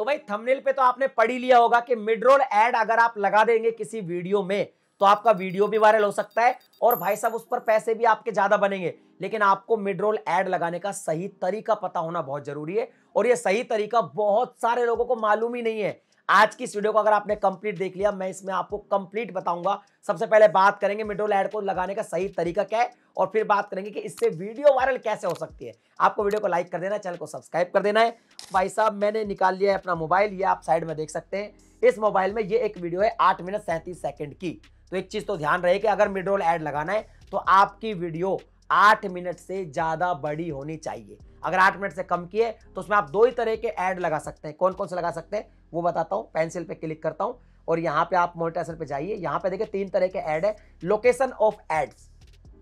तो भाई थंबनेल पे तो आपने पढ़ ही लिया होगा कि मिड रोल एड अगर आप लगा देंगे किसी वीडियो में तो आपका वीडियो भी वायरल हो सकता है और भाई साहब उस पर पैसे भी आपके ज्यादा बनेंगे लेकिन आपको मिड रोल एड लगाने का सही तरीका पता होना बहुत जरूरी है और ये सही तरीका बहुत सारे लोगों को मालूम ही नहीं है आज की इस वीडियो को अगर आपने कंप्लीट देख लिया मैं इसमें आपको कंप्लीट बताऊंगा सबसे पहले बात करेंगे मिडोल एड को लगाने का सही तरीका क्या है और फिर बात करेंगे कि इससे वीडियो वायरल कैसे हो सकती है आपको वीडियो को लाइक कर देना है चैनल को सब्सक्राइब कर देना है भाई साहब मैंने निकाल लिया है अपना मोबाइल ये आप साइड में देख सकते हैं इस मोबाइल में ये एक वीडियो है आठ मिनट सैंतीस सेकेंड की तो एक चीज़ तो ध्यान रहे कि अगर मिडोल एड लगाना है तो आपकी वीडियो आठ मिनट से ज़्यादा बड़ी होनी चाहिए अगर आठ मिनट से कम किए तो उसमें आप दो ही तरह के ऐड लगा सकते हैं कौन कौन से लगा सकते हैं वो बताता हूँ पेंसिल पे क्लिक करता हूँ और यहाँ पे आप मोनिटाइजर पे जाइए यहाँ पे देखिए तीन तरह के ऐड है location of ads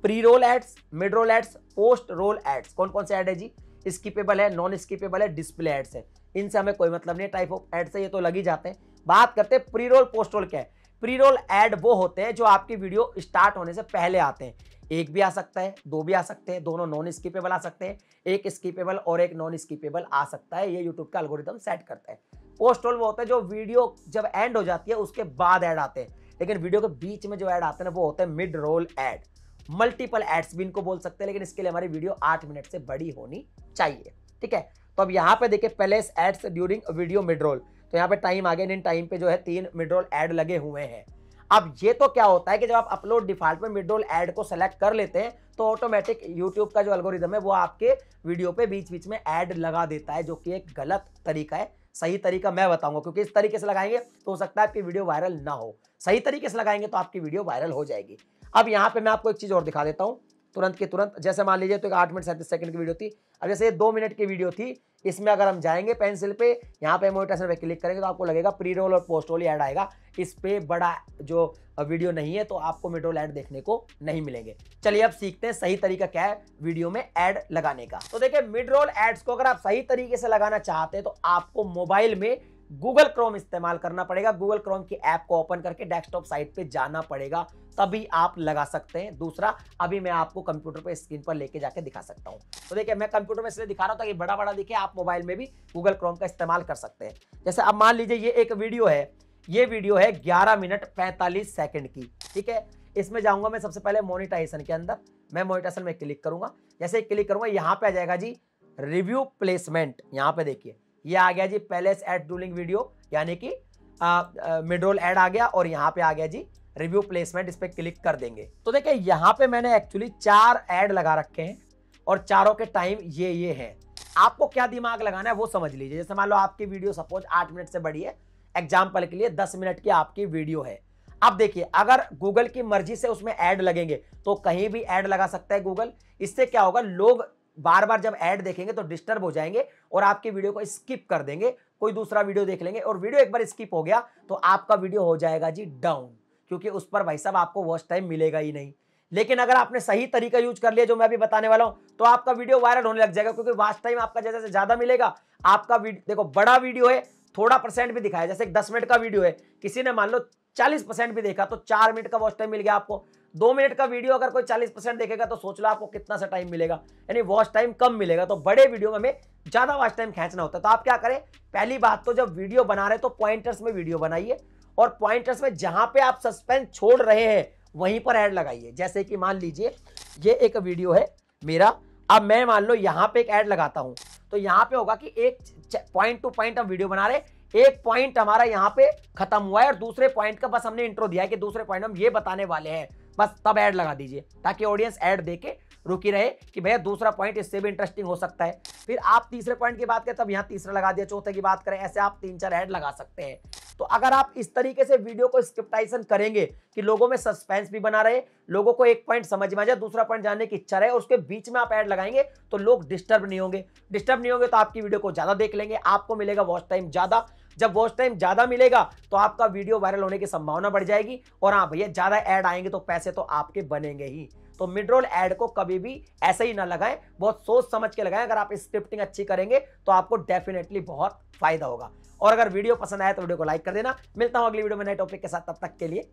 pre roll ads mid roll ads post roll ads कौन कौन से ऐड है जी स्कीपेबल है नॉन स्कीपेबल है डिस्प्ले एड्स है इनसे हमें कोई मतलब नहीं टाइप ऑफ एड्स है ये तो लग ही जाते हैं बात करते हैं प्री रोल पोस्ट रोल क्या है प्री रोल एड वो होते हैं जो आपकी वीडियो स्टार्ट होने से पहले आते हैं एक भी आ सकता है दो भी आ सकते हैं दोनों नॉन स्कीपेबल आ सकते हैं एक स्कीपेबल और एक नॉन स्कीपेबल आ सकता है ये यूट्यूब का अलगोरिदम सेट करता है पोस्ट रोल वो होता है जो वीडियो जब एंड हो जाती है उसके बाद ऐड आते हैं लेकिन वीडियो के बीच में जो ऐड आते हैं वो होते हैं mid roll ad multiple ads भी इनको बोल सकते हैं लेकिन इसके लिए हमारी वीडियो आठ मिनट से बड़ी होनी चाहिए ठीक है तो अब यहाँ पे देखिए पहले ads during video mid roll तो यहाँ पे टाइम आ गया इन टाइम पे जो है तीन मिड रोल एड लगे हुए हैं अब ये तो क्या होता है कि जब आप अपलोड डिफॉल्ट में मिडोल एड को सेलेक्ट कर लेते हैं तो ऑटोमेटिक यूट्यूब का जो एल्गोरिदम है वो आपके वीडियो पे बीच बीच में एड लगा देता है जो कि एक गलत तरीका है सही तरीका मैं बताऊंगा क्योंकि इस तरीके से लगाएंगे तो हो सकता है आपकी वीडियो वायरल ना हो सही तरीके से लगाएंगे तो आपकी वीडियो वायरल हो जाएगी अब यहाँ पे मैं आपको एक चीज़ और दिखा देता हूँ तुरंत के तुरंत जैसे मान लीजिए तो एक आठ मिनट सैंतीस सेकंड की वीडियो थी अब जैसे ये दो मिनट की वीडियो थी इसमें अगर हम जाएंगे पेंसिल पे यहाँ पे मोटेशन पे क्लिक करेंगे तो आपको लगेगा प्री रोल और पोस्ट रोल ऐड आएगा इस पर बड़ा जो वीडियो नहीं है तो आपको मिड रोल ऐड देखने को नहीं मिलेंगे चलिए अब सीखते हैं सही तरीका क्या है वीडियो में ऐड लगाने का तो देखिए मिड रोल एड्स को अगर आप सही तरीके से लगाना चाहते हैं तो आपको मोबाइल में गूगल क्रोम इस्तेमाल करना पड़ेगा गूगल क्रोम की ऐप को ओपन करके डेस्कटॉप साइट पे जाना पड़ेगा तभी आप लगा सकते हैं दूसरा अभी मैं आपको कंप्यूटर पे स्क्रीन पर लेके जाके दिखा सकता हूँ तो देखिए मैं कंप्यूटर में इसलिए दिखा रहा हूँ ताकि बड़ा बड़ा दिखे आप मोबाइल में भी गूगल क्रोम का इस्तेमाल कर सकते हैं जैसे आप मान लीजिए ये एक वीडियो है ये वीडियो है ग्यारह मिनट पैंतालीस सेकेंड की ठीक है इसमें जाऊंगा मैं सबसे पहले मोनिटाइजेशन के अंदर मैं मोनिटाइजेशन में क्लिक करूंगा जैसे क्लिक करूंगा यहाँ पे आ जाएगा जी रिव्यू प्लेसमेंट यहाँ पे देखिए ये आ गया जी पैलेस एड डूलिंग वीडियो यानी कि मिडरोल एड आ गया और यहाँ पे आ गया जी रिव्यू प्लेसमेंट इस पर क्लिक कर देंगे तो देखिए यहाँ पे मैंने एक्चुअली चार एड लगा रखे हैं और चारों के टाइम ये ये हैं आपको क्या दिमाग लगाना है वो समझ लीजिए जैसे मान लो आपकी वीडियो सपोज आठ मिनट से बड़ी है एग्जाम्पल के लिए दस मिनट की आपकी वीडियो है अब देखिए अगर गूगल की मर्जी से उसमें ऐड लगेंगे तो कहीं भी ऐड लगा सकता है गूगल इससे क्या होगा लोग बार बार जब ऐड देखेंगे तो डिस्टर्ब हो जाएंगे और आपके वीडियो को स्किप कर देंगे कोई दूसरा वीडियो देख लेंगे और वीडियो एक बार स्किप हो गया तो आपका वीडियो हो जाएगा जी डाउन क्योंकि उस पर भाई साहब आपको वॉच टाइम मिलेगा ही नहीं लेकिन अगर आपने सही तरीका यूज कर लिया जो मैं अभी बताने वाला हूं तो आपका वीडियो वायरल होने लग जाएगा क्योंकि वॉच टाइम आपका जैसे जैसे ज़्यादा मिलेगा आपका देखो बड़ा वीडियो है थोड़ा परसेंट भी दिखाया जैसे एक दस मिनट का वीडियो है किसी ने मान लो चालीस परसेंट भी देखा तो चार मिनट का वॉच टाइम मिल गया आपको दो मिनट का वीडियो अगर कोई 40 परसेंट देखेगा तो सोच लो आपको कितना सा टाइम मिलेगा यानी वॉच टाइम कम मिलेगा तो बड़े वीडियो में हमें ज़्यादा वॉच टाइम खींचना होता है तो आप क्या करें पहली बात तो जब वीडियो बना रहे तो पॉइंटर्स में वीडियो बनाइए और पॉइंटर्स में जहां पे आप सस्पेंस छोड़ रहे हैं वहीं पर एड लगाइए जैसे कि मान लीजिए ये एक वीडियो है मेरा अब मैं मान लो यहाँ पे एक एड लगाता हूँ तो यहाँ पे होगा कि एक पॉइंट टू पॉइंट हम वीडियो बना रहे एक पॉइंट हमारा यहाँ पे खत्म हुआ है और दूसरे पॉइंट का बस हमने इंट्रो दिया है कि दूसरे पॉइंट हम ये बताने वाले हैं बस तब ऐड लगा दीजिए ताकि ऑडियंस ऐड देके रुकी रहे कि भैया दूसरा पॉइंट इससे भी इंटरेस्टिंग हो सकता है फिर आप तीसरे पॉइंट की बात करें तब यहाँ तीसरा लगा दिया चौथे की बात करें ऐसे आप तीन चार ऐड लगा सकते हैं तो अगर आप इस तरीके से वीडियो को स्क्रिप्टाइजन करेंगे कि लोगों में सस्पेंस भी बना रहे लोगों को एक पॉइंट समझ में आ जाए दूसरा पॉइंट जानने की इच्छा रहे और उसके बीच में आप ऐड लगाएंगे तो लोग डिस्टर्ब नहीं होंगे डिस्टर्ब नहीं होंगे तो आपकी वीडियो को ज़्यादा देख लेंगे आपको मिलेगा वॉच टाइम ज़्यादा जब वॉच टाइम ज़्यादा मिलेगा तो आपका वीडियो वायरल होने की संभावना बढ़ जाएगी और हाँ भैया ज़्यादा एड आएंगे तो पैसे तो आपके बनेंगे ही तो मिडरोल एड को कभी भी ऐसे ही ना लगाएं बहुत सोच समझ के लगाएं अगर आप स्क्रिप्टिंग अच्छी करेंगे तो आपको डेफिनेटली बहुत फायदा होगा और अगर वीडियो पसंद आया तो वीडियो को लाइक कर देना मिलता हूं अगली वीडियो में नए टॉपिक के साथ तब तक के लिए